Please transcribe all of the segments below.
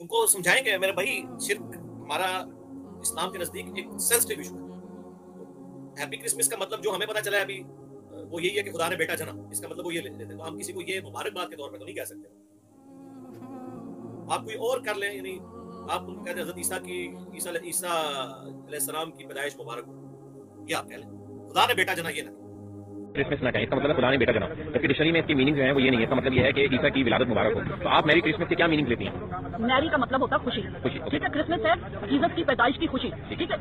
उनको समझाएंगे मेरे भाई शिरक हमारा इस्लाम के नजदीक एक सेंसिटिव इशू है हैप्पी क्रिसमस का मतलब जो हमें पता चला है अभी वो यही है कि खुदा ने बेटा जना इसका मतलब वो ये लेते हैं तो हम किसी को ये मुबारकबाद के तौर पर तो नहीं कह सकते आप कोई और कर लें यानी आप कहते हजरत ईसा की ईसा ईसा की पैदाइश मुबारक हो यह आप कह लें खुदा ने बेटा जना ये ना क्रिसमस ना कहें इसका मतलब खुदा ने बेटा जना जबकि डिक्शनरी में इसकी मीनिंग जो है वो ये नहीं है इसका मतलब ये है कि ईसा की विलादत मुबारक हो तो आप मैरी क्रिसमस की क्या मीनिंग लेती हैं मैरी का मतलब होता है खुशी खुशी ठीक है क्रिसमस है ईजत की पैदाइश की खुशी ठीक है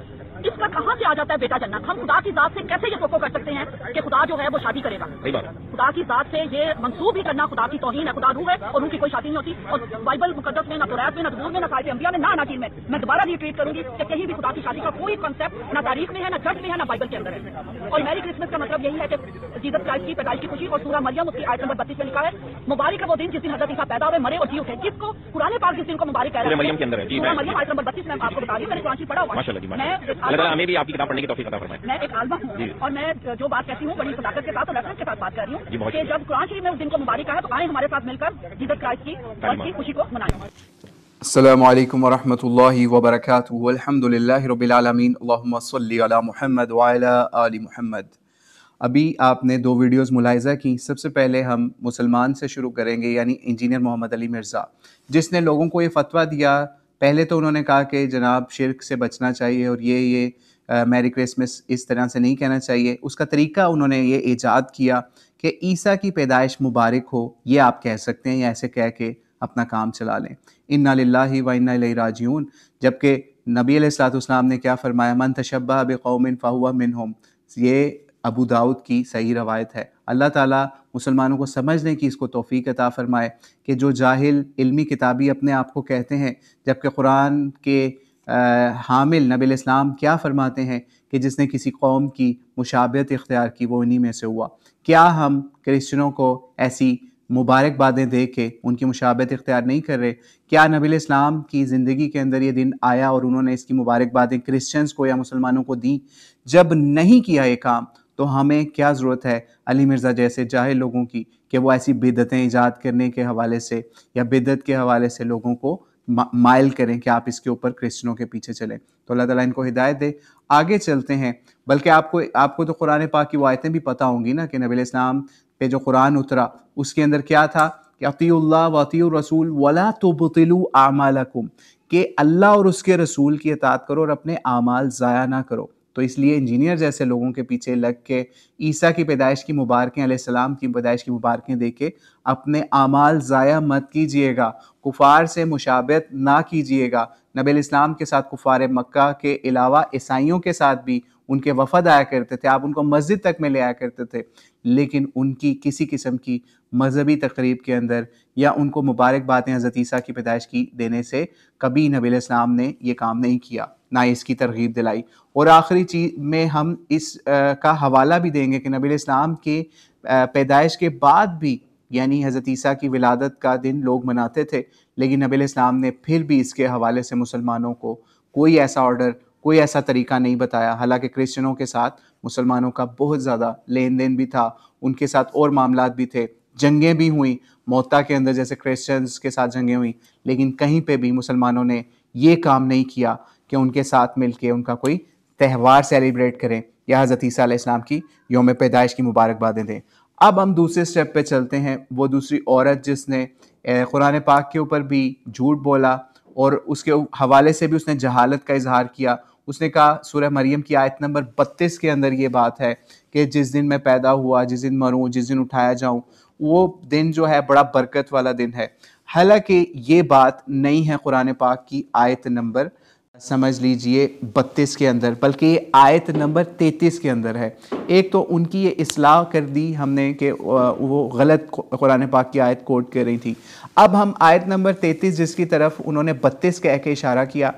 इसका कहाँ से आ जाता है बेटा जन्नत हम खुदा की जात से कैसे ये फोको कर सकते हैं कि खुदा जो है वो शादी करेगा खुदा की जात से ये मंसूब ही करना खुदा की तोहन है खुदा रू है और उनकी कोई शादी नहीं होती और बाइबल मुकदस में ना तुरैत में ना दूर में ना साहिब अंबिया में ना नाजीर में मैं दोबारा ट्रीट करूंगी कि कहीं भी खुदा की शादी का कोई कंसेप्ट ना तारीख में है ना चर्च में है ना बाइबल के अंदर है और मैरी क्रिसमस का मतलब यही है कि जीसस क्राइस्ट की पैदाइश की खुशी और सूरा मरियम उसकी आयत नंबर बत्तीस में लिखा है मुबारक है वो दिन जिस दिन हजरत ईसा पैदा हुए मरे और जी उठे जिसको पुराने पाक जिस दिन को मुबारक है मरियम के अंदर है जी मरियम आयत नंबर बत्तीस में आपको बता रही हूँ मैंने पढ़ा हुआ जी हमें भी आपकी किताब पढ़ने की मैं एक आलमा हूँ और मैं जो बात कहती हूँ बड़ी सदाकत के साथ और रेफरेंस के साथ बात कर रही हूँ कि जब कुरान शरीफ में उस दिन को मुबारक है तो आए हमारे साथ मिलकर क्राइस्ट की खुशी को मनाएं السلام عليكم ورحمة الله وبركاته والحمد لله رب العالمين اللهم صل على محمد وعلى آل محمد अभी आपने दो वीडियोस मुलायजा की सबसे पहले हम मुसलमान से शुरू करेंगे यानी इंजीनियर मोहम्मद अली मिर्ज़ा जिसने लोगों को ये फतवा दिया पहले तो उन्होंने कहा कि जनाब शिरक से बचना चाहिए और ये ये मैरी क्रिसमस इस तरह से नहीं कहना चाहिए उसका तरीका उन्होंने ये ईजाद किया कि ईसा की पैदाइश मुबारक हो ये आप कह सकते हैं या ऐसे कह के अपना काम चला लें इन्ना ला व इन्ना राजून जबकि नबी सलाम ने क्या फ़रमाया मन तशबा बे कौमिन फ़ाहुआ मिन होम ये अबू दाऊद की सही रवायत है अल्लाह ताला मुसलमानों को समझने की इसको तोफ़ी अता फ़रमाए कि जो जाहिल इल्मी किताबी अपने आप को कहते हैं जबकि कुरान के आ, हामिल नबी इस्लाम क्या फ़रमाते हैं कि जिसने किसी कौम की मुशाबत इख्तियार की वो इन्हीं में से हुआ क्या हम क्रिश्चनों को ऐसी मुबारकबादें दे के उनकी मुशाबत इख्तियार नहीं कर रहे क्या नबी इस्लाम की ज़िंदगी के अंदर ये दिन आया और उन्होंने इसकी मुबारकबादें क्रिश्चियंस को या मुसलमानों को दी जब नहीं किया ये काम तो हमें क्या ज़रूरत है अली मिर्ज़ा जैसे जाहिर लोगों की कि वो ऐसी बिदतें ईजाद करने के हवाले से या बिदत के हवाले से लोगों को मायल करें कि आप इसके ऊपर क्रिश्चनों के पीछे चलें तो अल्लाह ताला इनको हिदायत दे आगे चलते हैं बल्कि आपको आपको तो कुरान पाक की वो आयतें भी पता होंगी ना कि नबी इस्लाम पे जो कुरान उतरा उसके अंदर क्या था कि अतील्ला वतीय रसूल वला तो आमालकुम के अल्लाह और उसके रसूल की अतात करो और अपने आमाल ज़ाया ना करो तो इसलिए इंजीनियर जैसे लोगों के पीछे लग के ईसा की पैदाइश की मुबारकें सलाम की पैदाइश की मुबारकें दे के अपने आमाल ज़ाया मत कीजिएगा कुफार से मुशाबत ना कीजिएगा नबी इस्लाम के साथ कुफार मक्का के अलावा ईसाइयों के साथ भी उनके वफद आया करते थे आप उनको मस्जिद तक में ले आया करते थे लेकिन उनकी किसी किस्म की मजहबी तकरीब के अंदर या उनको मुबारकबादें हज़रत ईसा की पैदाइश की देने से कभी नबी इस्लाम ने ये काम नहीं किया ना इसकी तरगीब दिलाई और आखिरी चीज़ में हम इस आ, का हवाला भी देंगे कि नबी इस्लाम के पैदाइश के बाद भी यानी हज़रत ईसा की विलादत का दिन लोग मनाते थे लेकिन नबी इस्लाम ने फिर भी इसके हवाले से मुसलमानों को कोई ऐसा ऑर्डर कोई ऐसा तरीका नहीं बताया हालांकि क्रिश्चियनों के साथ मुसलमानों का बहुत ज़्यादा लेन देन भी था उनके साथ और मामला भी थे जंगें भी हुई मोता के अंदर जैसे क्रिश्चियंस के साथ जंगें हुई लेकिन कहीं पे भी मुसलमानों ने ये काम नहीं किया कि उनके साथ मिलके उनका कोई त्यौहार सेलिब्रेट करें या हज़रत ईसा की योम पैदाइश की मुबारकबादें दें अब हम दूसरे स्टेप पे चलते हैं वो दूसरी औरत जिसने कुरान पाक के ऊपर भी झूठ बोला और उसके हवाले से भी उसने जहालत का इजहार किया उसने कहा सूर्य मरियम की आयत नंबर बत्तीस के अंदर ये बात है कि जिस दिन मैं पैदा हुआ जिस दिन मरूँ जिस दिन उठाया जाऊँ वो दिन जो है बड़ा बरकत वाला दिन है हालांकि ये बात नहीं है कुरान पाक की आयत नंबर समझ लीजिए 32 के अंदर बल्कि आयत नंबर 33 के अंदर है एक तो उनकी ये असलाह कर दी हमने कि वो गलत कुरान पाक की आयत कोट कर रही थी अब हम आयत नंबर 33 जिसकी तरफ उन्होंने 32 के के इशारा किया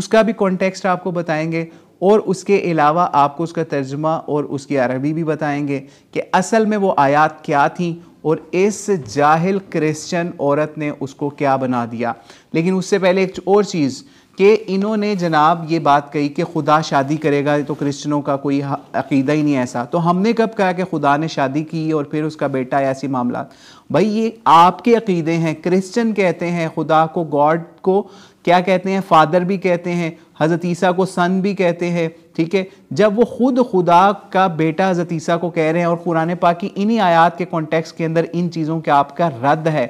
उसका भी कॉन्टेक्स्ट आपको बताएंगे और उसके अलावा आपको उसका तर्जमा और उसकी अरबी भी बताएंगे कि असल में वो आयात क्या थी और इस जाहिल क्रिश्चियन औरत ने उसको क्या बना दिया लेकिन उससे पहले एक और चीज़ कि इन्होंने जनाब ये बात कही कि खुदा शादी करेगा तो क्रिश्चनों का कोई अकीदा ही नहीं ऐसा तो हमने कब कहा कि खुदा ने शादी की और फिर उसका बेटा ऐसी मामला भाई ये आपके अकीदे हैं क्रिश्चन कहते हैं खुदा को गॉड को क्या कहते हैं फादर भी कहते हैं हज़रत ईसा को सन भी कहते हैं ठीक है जब वो खुद खुदा का बेटा हज़रत ईसा को कह रहे हैं और कुरान पाक की इन्हीं आयात के कॉन्टेक्स्ट के अंदर इन चीज़ों के आपका रद्द है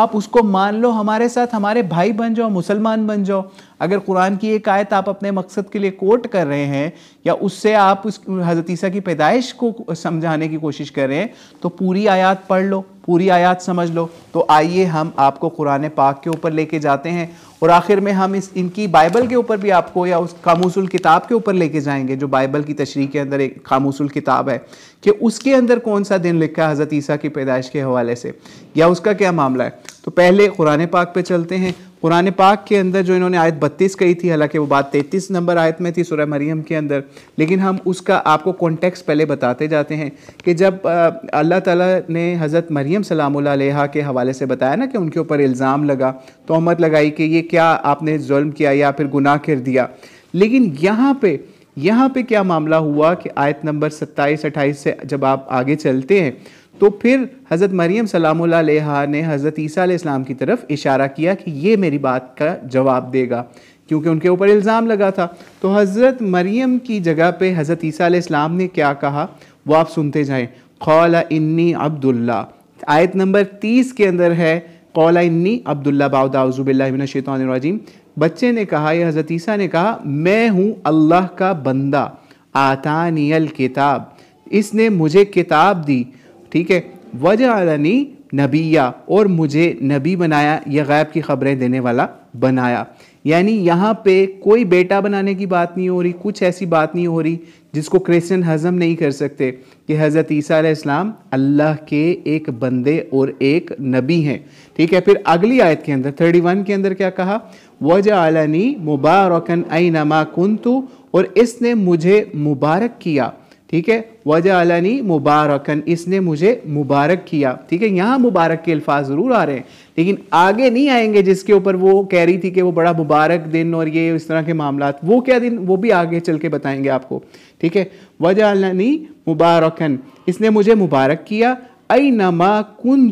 आप उसको मान लो हमारे साथ हमारे भाई बन जाओ मुसलमान बन जाओ अगर कुरान की एक आयत आप अपने मकसद के लिए कोट कर रहे हैं या उससे आप उस हज़रत ईसा की पैदाइश को समझाने की कोशिश कर रहे हैं तो पूरी आयात पढ़ लो पूरी आयात समझ लो तो आइए हम आपको कुरान पाक के ऊपर लेके जाते हैं और आखिर में हम इस इनकी बाइबल के ऊपर भी आपको आपको या उस खामोसुल किताब के ऊपर लेके जाएंगे जो बाइबल की तशरी के अंदर एक खामोसुल किताब है कि उसके अंदर कौन सा दिन लिखा है हज़रत ईसा की पैदाइश के हवाले से या उसका क्या मामला है तो पहले कुरान पाक पे चलते हैं कुरान पाक के अंदर जो इन्होंने आयत 32 कही थी हालांकि वो बात 33 नंबर आयत में थी सुरह मरीम के अंदर लेकिन हम उसका आपको कॉन्टेक्स्ट पहले बताते जाते हैं कि जब अल्लाह ताला ने हज़रत मरीम सलाम के हवाले से बताया ना कि उनके ऊपर इल्ज़ाम लगा तोहमत लगाई कि ये क्या आपने जुल्म किया या फिर गुनाह कर दिया लेकिन यहाँ पर यहाँ पे क्या मामला हुआ कि आयत नंबर 27 28 से जब आप आगे चलते हैं तो फिर हज़रत मरीम सलाम ने हज़रत ईसा इस्लाम की तरफ इशारा किया कि ये मेरी बात का जवाब देगा क्योंकि उनके ऊपर इल्ज़ाम लगा था तो हज़रत मरीम की जगह पे हज़रत ईसा इस्लाम ने क्या कहा वो आप सुनते जाएँ कौला इन्नी अब्दुल्ला आयत नंबर तीस के अंदर है कौला इन्नी अब्दुल्ला बाउदाउज़ुबिल्लाशैतरजीम बच्चे ने कहा या हज़रत ईसा ने कहा मैं हूँ अल्लाह का बंदा आतानियल किताब इसने मुझे किताब दी ठीक है वजह अलनी नबिया और मुझे नबी बनाया यह गैब की खबरें देने वाला बनाया यानी यहाँ पे कोई बेटा बनाने की बात नहीं हो रही कुछ ऐसी बात नहीं हो रही जिसको क्रिश्चियन हज़म नहीं कर सकते कि हज़रत ईसा इस्लाम अल्लाह के एक बंदे और एक नबी हैं ठीक है फिर अगली आयत के अंदर थर्टी वन के अंदर क्या कहा आलानी मुबारकन आई नमा कुंतु और इसने मुझे मुबारक किया ठीक है अलानी मुबारकन इसने मुझे मुबारक किया ठीक है यहाँ मुबारक के अल्फाज ज़रूर आ रहे हैं लेकिन आगे नहीं आएंगे जिसके ऊपर वो कह रही थी कि वो बड़ा मुबारक दिन और ये इस तरह के मामला वो क्या दिन वो भी आगे चल के बताएंगे आपको ठीक है अलानी मुबारकन इसने मुझे मुबारक किया अई नमा कुन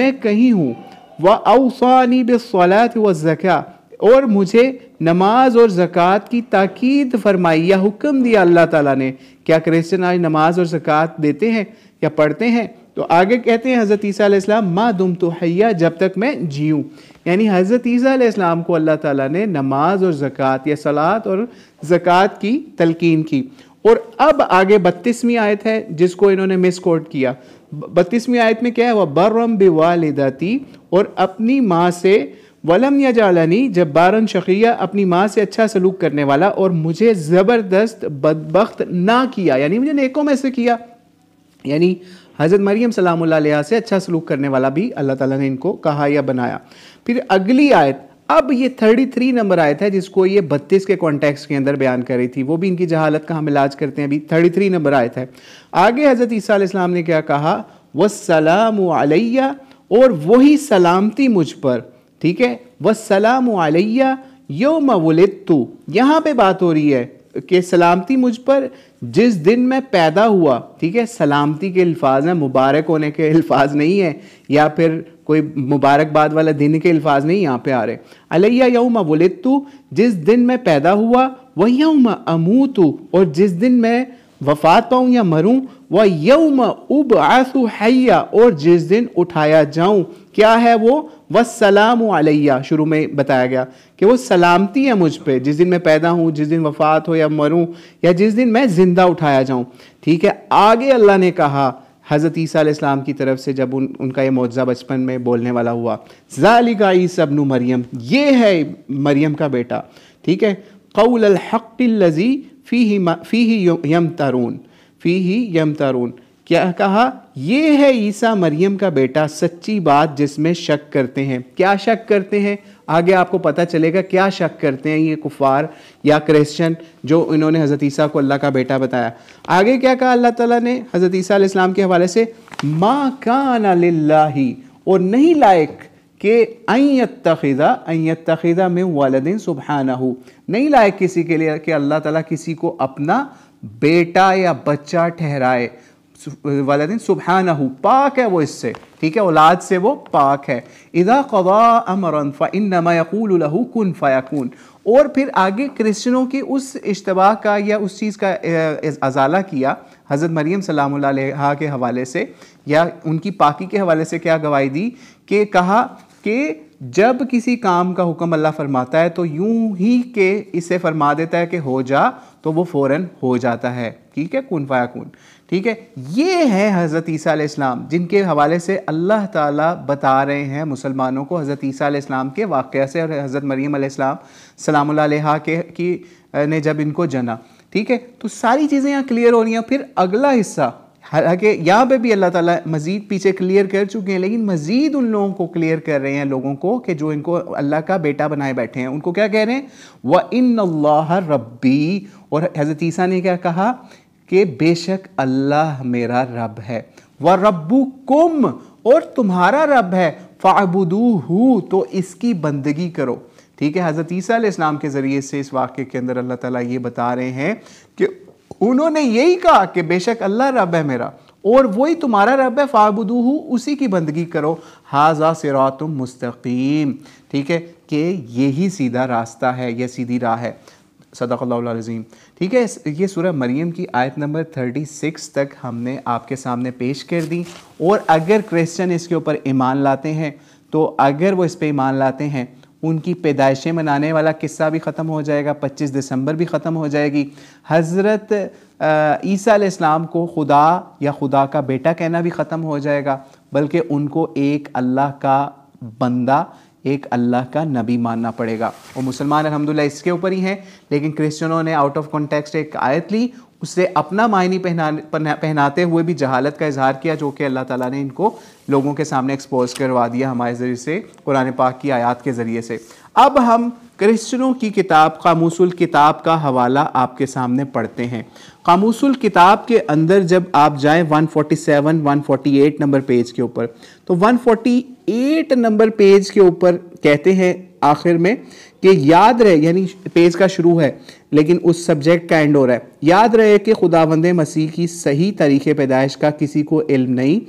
मैं कहीं हूँ व अवसानी बेसौलात व ज़क़ा और मुझे नमाज और ज़क़़त की ताकीद फरमाई या हुक्म दिया अल्लाह ताला ने क्या क्रिश्चन आज नमाज और ज़क़़त देते हैं या पढ़ते हैं तो आगे कहते हैं हज़रत ईसा अलैहिस्सलाम मा दुम तो हैया जब तक मैं जीऊँ यानी हज़रत ईसा अलैहिस्सलाम को अल्लाह ताला ने नमाज और ज़क़़त या सलात और ज़क़़त की तलकीन की और अब आगे बत्तीसवीं आयत है जिसको इन्होंने मिस कोट किया बत्तीसवीं आयत में क्या है वह बर्रम बिवालिदती और अपनी माँ से वलम या जालानी जब बारन शकिया अपनी माँ से अच्छा सलूक करने वाला और मुझे ज़बरदस्त बदबخت ना किया यानी मुझे नेकों में से किया यानी हज़रत मरियम सलाम से अच्छा सलूक करने वाला भी अल्लाह ताला ने इनको कहा या बनाया फिर अगली आयत अब ये थर्टी थ्री नंबर आयत है जिसको ये बत्तीस के कॉन्टेक्स्ट के अंदर बयान कर रही थी वो भी इनकी जहालत का हम इलाज करते हैं अभी थर्टी थ्री नंबर आयत है आगे हज़रत ईसा ने क्या कहा वसलाम अलैया और वही सलामती मुझ पर ठीक है वसलाम आलिया योम वलितु यहाँ पे बात हो रही है कि सलामती मुझ पर जिस दिन मैं पैदा हुआ ठीक है सलामती के अल्फाज हैं मुबारक होने के अल्फाज नहीं है या फिर कोई मुबारकबाद वाला दिन के अल्फाज नहीं यहाँ पे आ रहे अलैया यौम वलितु जिस दिन मैं पैदा हुआ वह यौम अमूतु और जिस दिन मैं वफात पाऊँ या मरूँ वह यौम उब आसू हैया और जिस दिन उठाया जाऊँ क्या है वो वसलाम अलैया शुरू में बताया गया कि वो सलामती है मुझ पर जिस दिन मैं पैदा हूँ जिस दिन वफात हो या मरूँ या जिस दिन मैं ज़िंदा उठाया जाऊँ ठीक है आगे अल्लाह ने कहा हज़रत ईसा इस्लाम की तरफ से जब उन उनका ये मुआवजा बचपन में बोलने वाला हुआ जालिका ईसबनु मरियम ये है मरियम का बेटा ठीक है कौल हक़ी फ़ी ही फ़ी ही यम तारून फ़ी ही यम तारून क्या कहा ये है ईसा मरियम का बेटा सच्ची बात जिसमें शक करते हैं क्या शक करते हैं आगे आपको पता चलेगा क्या शक करते हैं ये कुफार या क्रिश्चियन जो इन्होंने हज़रत ईसा को अल्लाह का बेटा बताया आगे क्या कहा अल्लाह ताला ने हज़रत ईसा इस्लाम के हवाले से माँ कान ही और नहीं लायक के अयत तखीदा अयत तखीदा में वालदिन सुबहाना नहीं लायक किसी के लिए कि अल्लाह ताला किसी को अपना बेटा या बच्चा ठहराए वाला दिन सुबहाना पाक है वो इससे ठीक है औलाद से वो पाक है इधा कवा अमरन इन नमाकूलहू कन फ़याकून और फिर आगे क्रिश्चनों की उस इश्तबा का या उस चीज़ का अजाला किया हज़रत मरीम सलाम के हवाले से या उनकी पाकि के हवाले से क्या गवाही दी कि कहा कि जब किसी काम का हुक्म अल्लाह फरमाता है तो यूं ही के इसे फरमा देता है कि हो जा तो वो फ़ौर हो जाता है ठीक है कन फ़ाया कन ठीक है ये है हज़रत ईसा इस्लाम जिनके हवाले से अल्लाह ताला बता रहे हैं मुसलमानों को हज़रत ईसा इस्लाम के वाक़ से और हज़रत मरीम इस्लाम सलाम के की ने जब इनको जना ठीक है तो सारी चीज़ें यहाँ क्लियर हो रही हैं फिर अगला हिस्सा हालांकि यहाँ पे भी अल्लाह ताला मज़ीद पीछे क्लियर कर चुके हैं लेकिन मज़ीद उन लोगों को क्लियर कर रहे हैं लोगों को कि जो इनको अल्लाह का बेटा बनाए बैठे हैं उनको क्या कह रहे हैं व इन अल्लाह रब्बी और हज़रत ईसा ने क्या कहा कि बेशक अल्लाह मेरा रब है व रब्बू कुम और तुम्हारा रब है फ़ाबुदू हु तो इसकी बंदगी करो ठीक है हज़रत ईसा इस्लाम के ज़रिए से इस वाक्य के अंदर अल्लाह ताला ये बता रहे हैं कि उन्होंने यही कहा कि बेशक अल्लाह रब है मेरा और वही तुम्हारा रब है फाबुदू उसी की बंदगी करो हाजा तुम मुस्तकीम ठीक है कि यही सीधा रास्ता है यह सीधी राह है सदाक़ल्लाज़ीम ठीक है ये सूरह मरीम की आयत नंबर 36 तक हमने आपके सामने पेश कर दी और अगर क्रिश्चन इसके ऊपर ईमान लाते हैं तो अगर वो इस पर ईमान लाते हैं उनकी पैदाइशें मनाने वाला किस्सा भी ख़त्म हो जाएगा 25 दिसंबर भी ख़त्म हो जाएगी हज़रत ईसा इस्लाम को खुदा या खुदा का बेटा कहना भी ख़त्म हो जाएगा बल्कि उनको एक अल्लाह का बंदा एक अल्लाह का नबी मानना पड़ेगा और मुसलमान अलहमदिल्ला इसके ऊपर ही हैं लेकिन क्रिश्चनों ने आउट ऑफ कॉन्टेक्स्ट एक आयत ली उसने अपना मायनी पहना पहनाते हुए भी जहालत का इजहार किया जो कि अल्लाह ताला ने इनको लोगों के सामने एक्सपोज करवा दिया हमारे ज़रिए से कुरान पाक की आयात के ज़रिए से अब हम क्रिश्चनों की किताब कामूसल किताब का हवाला आपके सामने पढ़ते हैं कामूसल किताब के अंदर जब आप जाएं 147 148 नंबर पेज के ऊपर तो 148 नंबर पेज के ऊपर कहते हैं आखिर में कि याद रहे यानी पेज का शुरू है लेकिन उस सब्जेक्ट का एंड हो रहा है याद रहे कि खुदावंद मसीह की सही तरीके पैदाइश का किसी को इल्म नहीं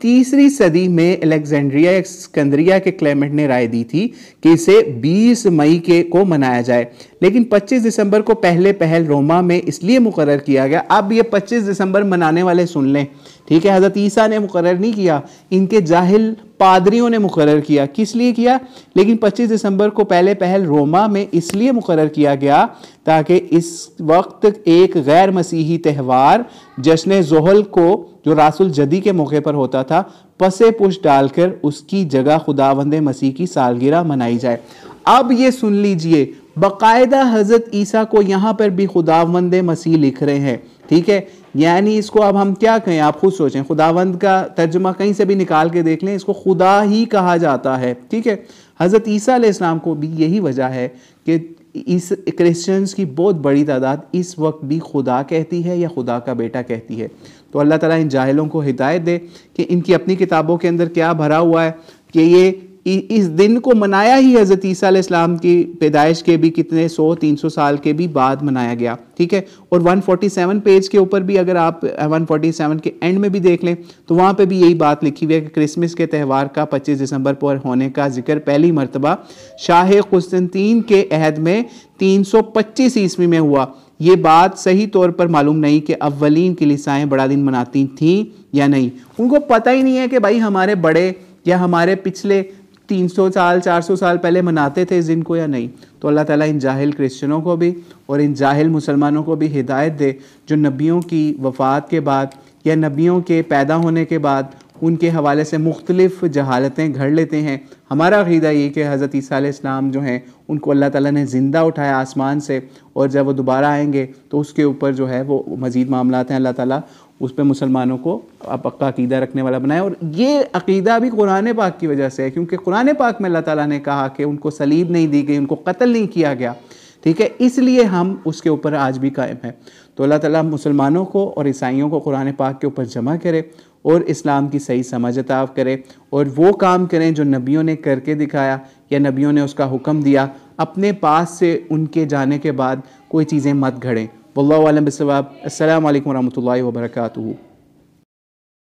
तीसरी सदी में अलेक्जेंड्रिया एक्सकंद्रिया के क्लेमेंट ने राय दी थी कि इसे 20 मई के को मनाया जाए लेकिन 25 दिसंबर को पहले पहल रोमा में इसलिए मुकर किया गया अब ये 25 दिसंबर मनाने वाले सुन लें ठीक है हज़रत ईसा ने मुकर नहीं किया इनके जाहिल पादरियों ने मुकर किया किस लिए किया लेकिन 25 दिसंबर को पहले पहल रोमा में इसलिए मुकर किया गया ताकि इस वक्त एक गैर मसीही त्यौहार जश्न जोहल को जो रासुल जदी के मौके पर होता था पसे पुश डालकर उसकी जगह खुदावंद मसीह की सालगिरह मनाई जाए अब ये सुन लीजिए बाकायदा हज़रत ईसा को यहाँ पर भी खुदावंद मसीह लिख रहे हैं ठीक है यानी इसको अब हम क्या कहें आप खुद सोचें खुदावंद का तर्जमा कहीं से भी निकाल के देख लें इसको खुदा ही कहा जाता है ठीक है हज़रत ईसा इस्लाम को भी यही वजह है कि इस क्रिश्चियंस की बहुत बड़ी तादाद इस वक्त भी खुदा कहती है या खुदा का बेटा कहती है तो अल्लाह ताला इन जाहिलों को हिदायत दे कि इनकी अपनी किताबों के अंदर क्या भरा हुआ है कि ये इस दिन को मनाया ही हज़रत ईसा इस्लाम की पैदाइश के भी कितने सौ तीन सौ साल के भी बाद मनाया गया ठीक है और 147 पेज के ऊपर भी अगर आप 147 के एंड में भी देख लें तो वहाँ पे भी यही बात लिखी हुई है कि क्रिसमस के त्यौहार का 25 दिसंबर पर होने का जिक्र पहली मरतबा शाह खुस्तिन के अहद में पच्चीस ईस्वी में हुआ ये बात सही तौर पर मालूम नहीं कि की किलिसाएँ बड़ा दिन मनाती थीं या नहीं उनको पता ही नहीं है कि भाई हमारे बड़े या हमारे पिछले 300 साल 400 साल पहले मनाते थे इस दिन को या नहीं तो अल्लाह ताला इन जाहिल क्रिश्चनों को भी और इन जाहिल मुसलमानों को भी हिदायत दे जो नबियों की वफ़ात के बाद या नबियों के पैदा होने के बाद उनके हवाले से मुख्तलिफ़ जहालतें घड़ लेते हैं हमारा अकीदा ये कि हज़रत ईसा जो हैं उनको अल्लाह ताला ने ज़िंदा उठाया आसमान से और जब वो दोबारा आएंगे तो उसके ऊपर जो है वो मज़ीद मामला हैं अल्लाह ताला उस पर मुसलमानों को पक्का अकीदा रखने वाला बनाया और ये अकीदा भी कुरान पाक की वजह से है क्योंकि कुरान पाक में अल्लाह ताला ने कहा कि उनको सलीब नहीं दी गई उनको कत्ल नहीं किया गया ठीक है इसलिए हम उसके ऊपर आज भी कायम हैं तो अल्लाह ताला मुसलमानों को और ईसाइयों को कुरान पाक के ऊपर जमा करे और इस्लाम की सही समझ अताव करे और वो काम करें जो नबियों ने करके दिखाया या नबियों ने उसका हुक्म दिया अपने पास से उनके जाने के बाद कोई चीज़ें मत घड़ें والله أعلم بالسبب السلام عليكم ورحمة الله وبركاته